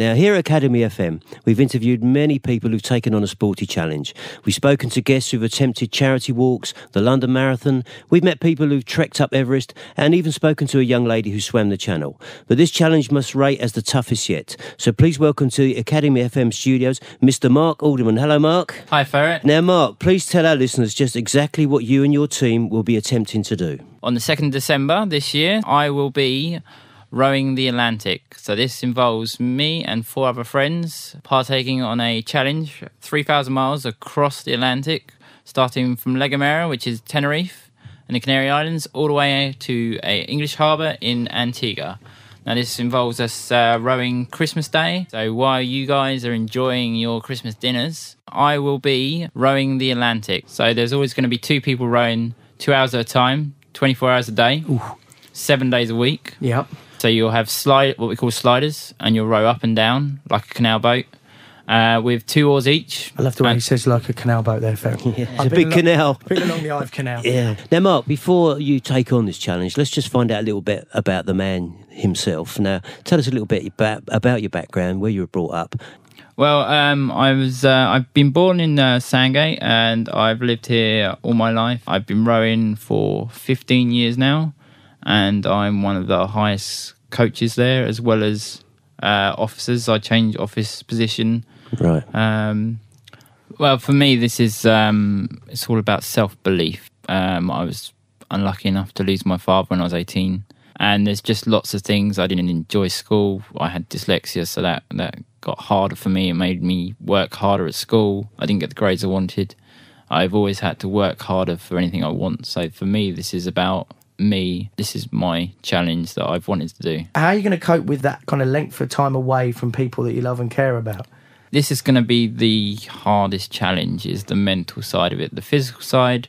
Now, here at Academy FM, we've interviewed many people who've taken on a sporty challenge. We've spoken to guests who've attempted charity walks, the London Marathon, we've met people who've trekked up Everest, and even spoken to a young lady who swam the channel. But this challenge must rate as the toughest yet. So please welcome to the Academy FM studios, Mr. Mark Alderman. Hello, Mark. Hi, Ferret. Now, Mark, please tell our listeners just exactly what you and your team will be attempting to do. On the 2nd of December this year, I will be Rowing the Atlantic. So this involves me and four other friends partaking on a challenge 3,000 miles across the Atlantic, starting from La Gomera, which is Tenerife and the Canary Islands, all the way to a English harbour in Antigua. Now, this involves us uh, rowing Christmas Day. So, while you guys are enjoying your Christmas dinners, I will be rowing the Atlantic. So, there's always going to be two people rowing two hours at a time, 24 hours a day, Ooh. seven days a week. Yep. So you'll have slide, what we call sliders, and you'll row up and down like a canal boat. Uh, with two oars each. I love the way and he says like a canal boat there, Phil. Yeah. It's a big along, canal. along the Ive Canal. Yeah. Now, Mark, before you take on this challenge, let's just find out a little bit about the man himself. Now, tell us a little bit about, about your background, where you were brought up. Well, um, I was uh, I've been born in uh, Sandgate and I've lived here all my life. I've been rowing for 15 years now, and I'm one of the highest coaches there as well as uh, officers. I changed office position. Right. Um, well, for me, this is um, it's all about self belief. Um, I was unlucky enough to lose my father when I was eighteen, and there's just lots of things I didn't enjoy school. I had dyslexia, so that that got harder for me. It made me work harder at school. I didn't get the grades I wanted. I've always had to work harder for anything I want. So for me, this is about me. This is my challenge that I've wanted to do. How are you going to cope with that kind of length of time away from people that you love and care about? This is going to be the hardest challenge is the mental side of it. The physical side,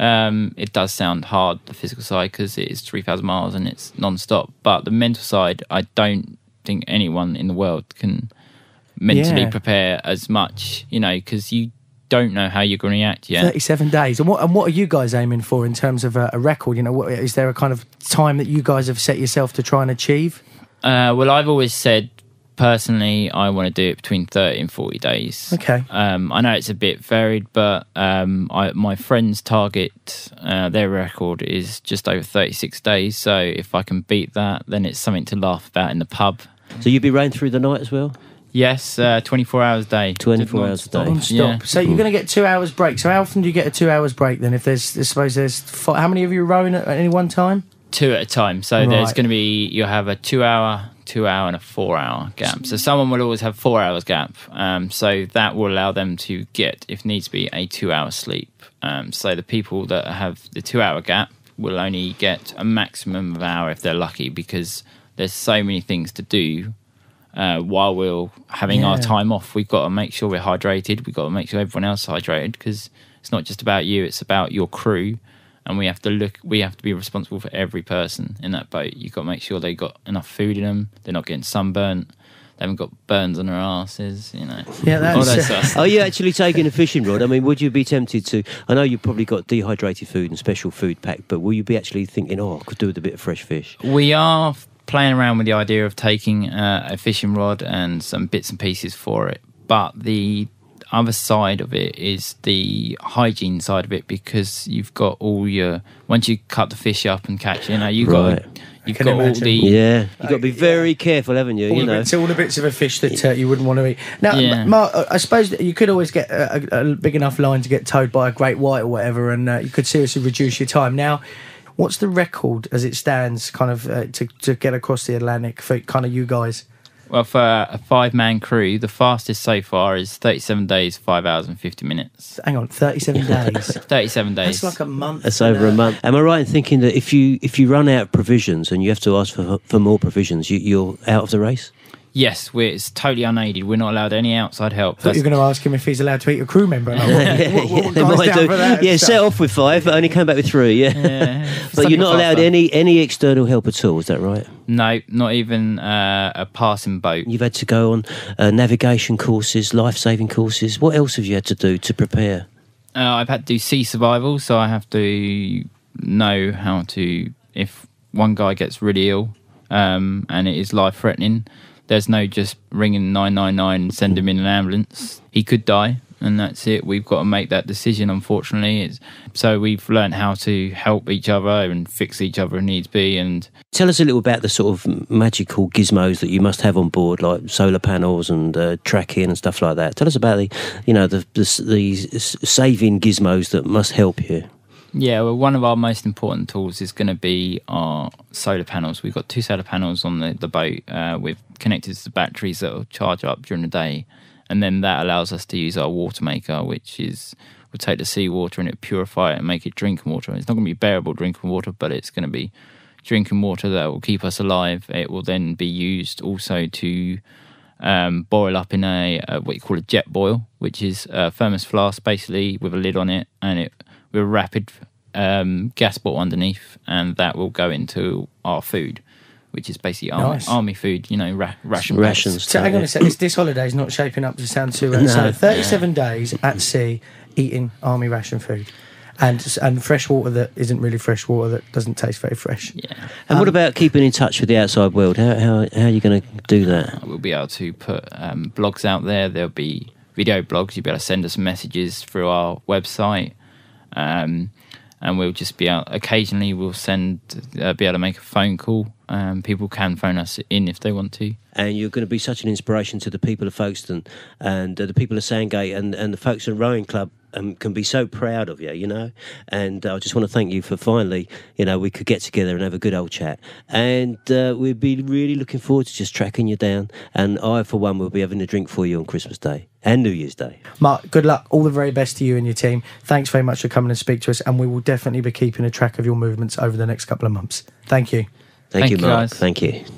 um, it does sound hard, the physical side, because it is 3,000 miles and it's non-stop. But the mental side, I don't think anyone in the world can mentally yeah. prepare as much, you know, because you don't know how you're going to react yet. 37 days. And what and what are you guys aiming for in terms of a, a record? You know, what, is there a kind of time that you guys have set yourself to try and achieve? Uh, well, I've always said personally, I want to do it between 30 and 40 days. Okay. Um, I know it's a bit varied, but um, I, my friend's target, uh, their record is just over 36 days. So if I can beat that, then it's something to laugh about in the pub. So you'd be running through the night as well? Yes, uh, 24 hours a day. 24 hours a day. Stop. Yeah. So you're going to get two hours break. So how often do you get a two hours break then? If there's, I suppose there's, five, how many of you are rowing at any one time? Two at a time. So right. there's going to be, you'll have a two hour, two hour and a four hour gap. So someone will always have four hours gap. Um, so that will allow them to get, if needs be, a two hour sleep. Um, so the people that have the two hour gap will only get a maximum of hour if they're lucky because there's so many things to do uh, while we're having yeah. our time off, we've got to make sure we're hydrated. We've got to make sure everyone else is hydrated because it's not just about you; it's about your crew. And we have to look. We have to be responsible for every person in that boat. You've got to make sure they have got enough food in them. They're not getting sunburnt. They haven't got burns on their asses, you know. Yeah, that's. are you actually taking a fishing rod? I mean, would you be tempted to? I know you've probably got dehydrated food and special food packed, but will you be actually thinking, "Oh, I could do with a bit of fresh fish"? We are playing around with the idea of taking uh, a fishing rod and some bits and pieces for it. But the other side of it is the hygiene side of it because you've got all your once you cut the fish up and catch, you know, you've right. got you've got all the yeah. You've got to be very yeah. careful, haven't you? All you know, bits, all the bits of a fish that uh, you wouldn't want to eat. Now, yeah. Mark, uh, I suppose you could always get a, a, big enough line to get towed by a great white or whatever, and uh, you could seriously reduce your time. Now What's the record as it stands, kind of uh, to to get across the Atlantic for kind of you guys? Well, for a five man crew, the fastest so far is 37 days, 5 hours and 50 minutes. Hang on, 37 days. 37 days. That's like a month. That's over a month. Am I right in thinking that if you if you run out of provisions and you have to ask for for more provisions, you, you're out of the race? Yes, we're, it's totally unaided. We're not allowed any outside help. you are going to ask him if he's allowed to eat a crew member. Like, yeah, what, what, what yeah, set off with five, but only came back with three. Yeah, yeah but you're not allowed any any external help at all. Is that right? No, not even uh, a passing boat. You've had to go on uh, navigation courses, life saving courses. What else have you had to do to prepare? Uh, I've had to do sea survival, so I have to know how to if one guy gets really ill um, and it is life threatening there's no just ringing 999 and send him in an ambulance. He could die, and that's it. We've got to make that decision, unfortunately. It's, so we've learned how to help each other and fix each other if needs be. And tell us a little about the sort of magical gizmos that you must have on board, like solar panels and uh, tracking and stuff like that. Tell us about the, you know, the, the, the saving gizmos that must help you. Yeah, well, one of our most important tools is going to be our solar panels. We've got two solar panels on the, the boat. Uh, we've connected to the batteries that will charge up during the day. And then that allows us to use our water maker, which is we'll take the seawater and it purify it and make it drinking water. It's not going to be bearable drinking water, but it's going to be drinking water that will keep us alive. It will then be used also to um, boil up in a, a, uh, what you call a jet boil, which is a thermos flask basically with a lid on it, and it the rapid um, gas bottle underneath, and that will go into our food, which is basically army, Nice. army food. You know, ra- ration Rations. So hang on a sec. This, holiday is not shaping up to sound too. No. So thirty-seven days at sea, eating army ration food, and and fresh water that isn't really fresh water that doesn't taste very fresh. Yeah, And what um, about keeping in touch with the outside world? How, how, how are you going to do that? we'll be able to put um, blogs out there. There'll be video blogs. You'll be able to send us messages through our website. Um, and we'll just be out occasionally we'll send uh, be able to make a phone call um, people can phone us in if they want to. And you're going to be such an inspiration to the people of Folkestone and uh, the people of Sandgate and, and the Folkestone Rowing Club um, can be so proud of you, you know. And uh, I just want to thank you for finally, you know, we could get together and have a good old chat. And uh, we'd be really looking forward to just tracking you down. And I, for one, will be having a drink for you on Christmas Day and New Year's Day. Mark, good luck. All the very best to you and your team. Thanks very much for coming and speak to us. And we will definitely be keeping a track of your movements over the next couple of months. Thank you. Thank, Thank you, Mark. Guys. Thank you.